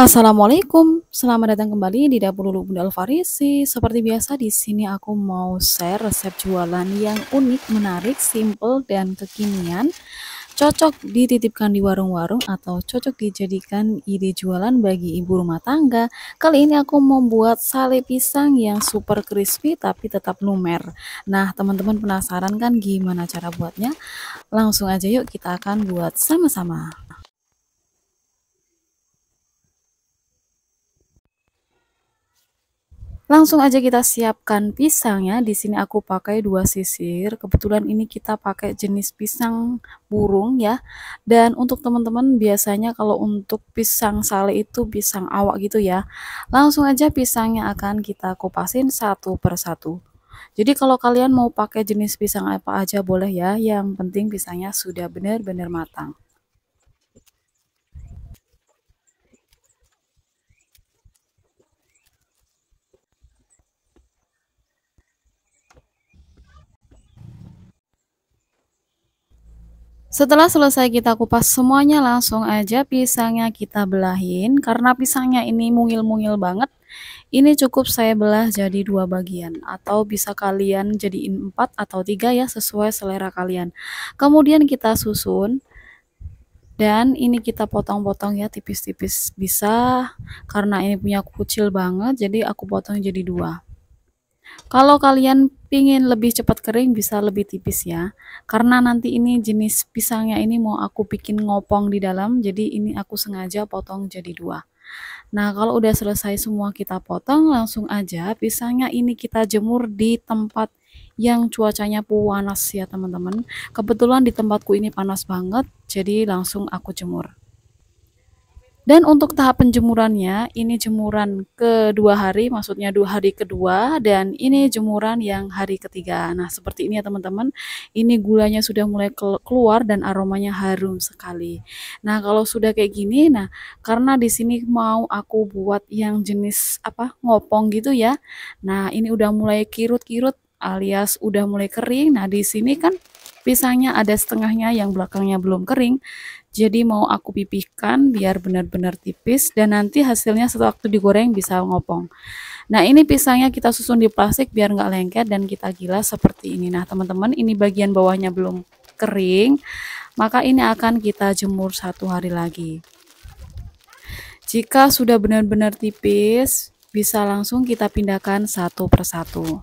Assalamualaikum, selamat datang kembali di dapur Lulu Bunda Alfarisi. Seperti biasa di sini aku mau share resep jualan yang unik, menarik, simple dan kekinian. Cocok dititipkan di warung-warung atau cocok dijadikan ide jualan bagi ibu rumah tangga. Kali ini aku membuat sale pisang yang super crispy tapi tetap lumer. Nah, teman-teman penasaran kan gimana cara buatnya? Langsung aja yuk kita akan buat sama-sama. Langsung aja kita siapkan pisangnya. Di sini aku pakai dua sisir. Kebetulan ini kita pakai jenis pisang burung ya. Dan untuk teman-teman biasanya kalau untuk pisang sale itu pisang awak gitu ya. Langsung aja pisangnya akan kita kupasin satu per satu. Jadi kalau kalian mau pakai jenis pisang apa aja boleh ya. Yang penting pisangnya sudah benar-benar matang. Setelah selesai kita kupas semuanya langsung aja pisangnya kita belahin karena pisangnya ini mungil-mungil banget. Ini cukup saya belah jadi dua bagian atau bisa kalian jadiin empat atau tiga ya sesuai selera kalian. Kemudian kita susun dan ini kita potong-potong ya tipis-tipis bisa karena ini punya kucil banget jadi aku potong jadi dua. Kalau kalian pingin lebih cepat kering bisa lebih tipis ya. Karena nanti ini jenis pisangnya ini mau aku bikin ngopong di dalam, jadi ini aku sengaja potong jadi dua. Nah, kalau udah selesai semua kita potong, langsung aja pisangnya ini kita jemur di tempat yang cuacanya panas ya teman-teman. Kebetulan di tempatku ini panas banget, jadi langsung aku jemur. Dan untuk tahap penjemurannya, ini jemuran kedua hari, maksudnya dua hari kedua, dan ini jemuran yang hari ketiga. Nah, seperti ini ya teman-teman, ini gulanya sudah mulai keluar dan aromanya harum sekali. Nah, kalau sudah kayak gini, nah karena di sini mau aku buat yang jenis apa ngopong gitu ya. Nah, ini udah mulai kirut-kirut alias udah mulai kering. Nah, di sini kan pisangnya ada setengahnya yang belakangnya belum kering jadi mau aku pipihkan biar benar-benar tipis dan nanti hasilnya setelah waktu digoreng bisa ngopong nah ini pisangnya kita susun di plastik biar nggak lengket dan kita gilas seperti ini nah teman-teman ini bagian bawahnya belum kering maka ini akan kita jemur satu hari lagi jika sudah benar-benar tipis bisa langsung kita pindahkan satu persatu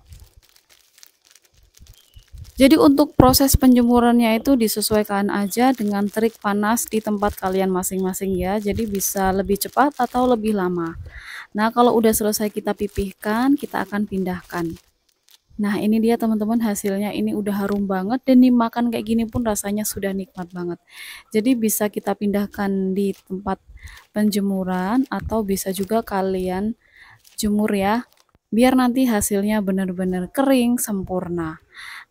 jadi untuk proses penjemurannya itu disesuaikan aja dengan terik panas di tempat kalian masing-masing ya. Jadi bisa lebih cepat atau lebih lama. Nah kalau udah selesai kita pipihkan, kita akan pindahkan. Nah ini dia teman-teman hasilnya ini udah harum banget dan dimakan kayak gini pun rasanya sudah nikmat banget. Jadi bisa kita pindahkan di tempat penjemuran atau bisa juga kalian jemur ya biar nanti hasilnya benar-benar kering sempurna.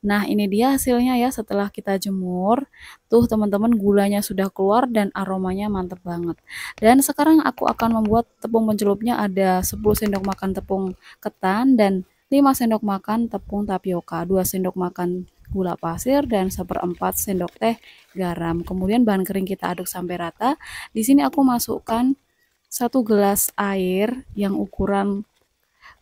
Nah, ini dia hasilnya ya setelah kita jemur. Tuh teman-teman gulanya sudah keluar dan aromanya mantep banget. Dan sekarang aku akan membuat tepung pencelupnya ada 10 sendok makan tepung ketan dan 5 sendok makan tepung tapioka, 2 sendok makan gula pasir dan seperempat sendok teh garam. Kemudian bahan kering kita aduk sampai rata. Di sini aku masukkan satu gelas air yang ukuran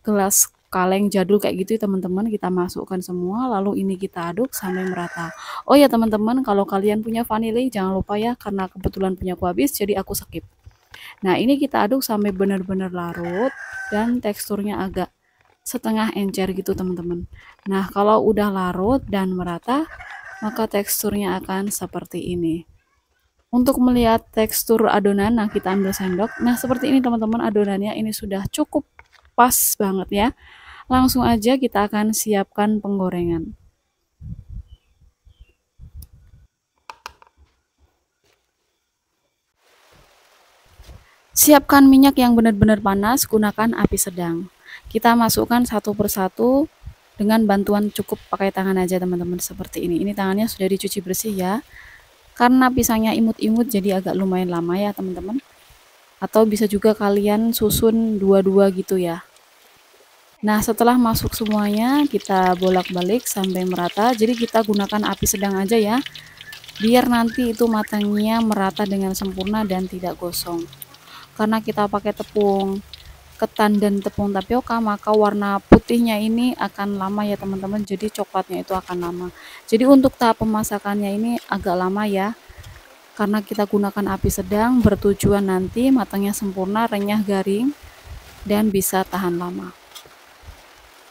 gelas kaleng jadul kayak gitu ya, teman-teman kita masukkan semua lalu ini kita aduk sampai merata oh ya teman-teman kalau kalian punya vanili jangan lupa ya karena kebetulan punya aku habis jadi aku skip nah ini kita aduk sampai benar-benar larut dan teksturnya agak setengah encer gitu teman-teman nah kalau udah larut dan merata maka teksturnya akan seperti ini untuk melihat tekstur adonan nah kita ambil sendok nah seperti ini teman-teman adonannya ini sudah cukup pas banget ya Langsung aja kita akan siapkan penggorengan. Siapkan minyak yang benar-benar panas, gunakan api sedang. Kita masukkan satu persatu dengan bantuan cukup pakai tangan aja teman-teman seperti ini. Ini tangannya sudah dicuci bersih ya. Karena pisangnya imut-imut jadi agak lumayan lama ya teman-teman. Atau bisa juga kalian susun dua-dua gitu ya. Nah, setelah masuk semuanya, kita bolak-balik sampai merata. Jadi kita gunakan api sedang aja ya. Biar nanti itu matangnya merata dengan sempurna dan tidak gosong. Karena kita pakai tepung ketan dan tepung tapioka, maka warna putihnya ini akan lama ya teman-teman. Jadi coklatnya itu akan lama. Jadi untuk tahap pemasakannya ini agak lama ya. Karena kita gunakan api sedang bertujuan nanti matangnya sempurna, renyah garing dan bisa tahan lama.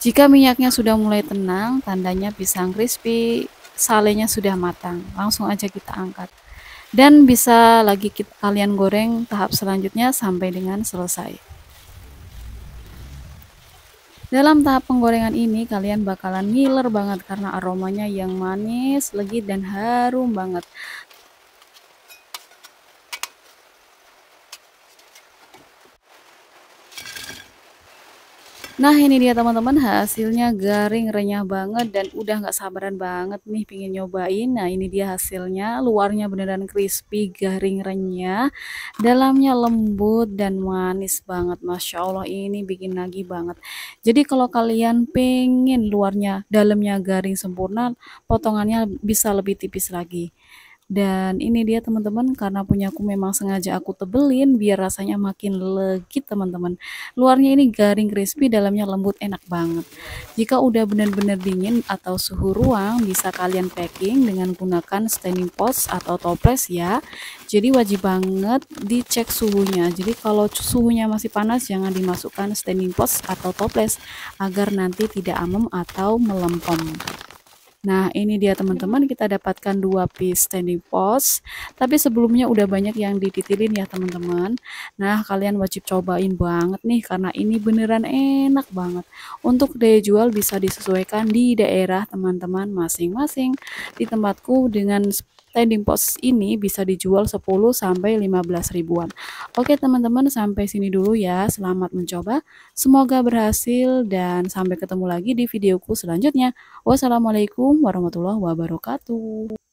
Jika minyaknya sudah mulai tenang, tandanya pisang crispy salenya sudah matang. Langsung aja kita angkat. Dan bisa lagi kita, kalian goreng tahap selanjutnya sampai dengan selesai. Dalam tahap penggorengan ini kalian bakalan ngiler banget karena aromanya yang manis, legit dan harum banget. Nah ini dia teman-teman hasilnya garing renyah banget dan udah nggak sabaran banget nih pingin nyobain Nah ini dia hasilnya luarnya beneran crispy garing renyah dalamnya lembut dan manis banget Masya Allah ini bikin lagi banget Jadi kalau kalian pengen luarnya dalamnya garing sempurna potongannya bisa lebih tipis lagi dan ini dia teman-teman karena punya aku memang sengaja aku tebelin biar rasanya makin legit teman-teman. Luarnya ini garing crispy, dalamnya lembut enak banget. Jika udah benar-benar dingin atau suhu ruang bisa kalian packing dengan gunakan standing pots atau toples ya. Jadi wajib banget dicek suhunya. Jadi kalau suhunya masih panas jangan dimasukkan standing pots atau toples agar nanti tidak amem atau melempem. Nah, ini dia teman-teman, kita dapatkan dua piece standing post. Tapi sebelumnya udah banyak yang dititilin ya teman-teman. Nah, kalian wajib cobain banget nih karena ini beneran enak banget. Untuk daya jual bisa disesuaikan di daerah teman-teman masing-masing. Di tempatku dengan Trending post ini bisa dijual 10 sampai 15 ribuan. Oke teman-teman, sampai sini dulu ya. Selamat mencoba. Semoga berhasil dan sampai ketemu lagi di videoku selanjutnya. Wassalamualaikum warahmatullahi wabarakatuh.